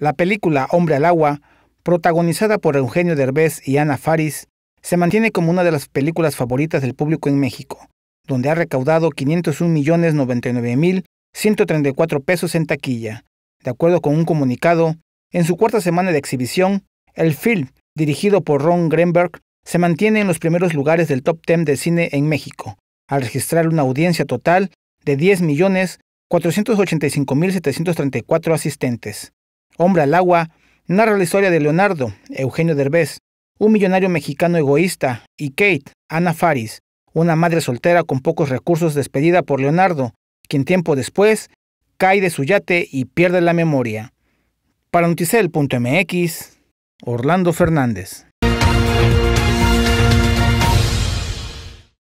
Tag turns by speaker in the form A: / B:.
A: La película Hombre al Agua, protagonizada por Eugenio Derbez y Ana Faris, se mantiene como una de las películas favoritas del público en México, donde ha recaudado 501.099.134 pesos en taquilla. De acuerdo con un comunicado, en su cuarta semana de exhibición, el film, dirigido por Ron Greenberg, se mantiene en los primeros lugares del top 10 de cine en México, al registrar una audiencia total de 10.485.734 asistentes. Hombre al agua, narra la historia de Leonardo, Eugenio Derbez, un millonario mexicano egoísta, y Kate, Ana Faris, una madre soltera con pocos recursos despedida por Leonardo, quien tiempo después cae de su yate y pierde la memoria. Para noticel.mx, Orlando Fernández.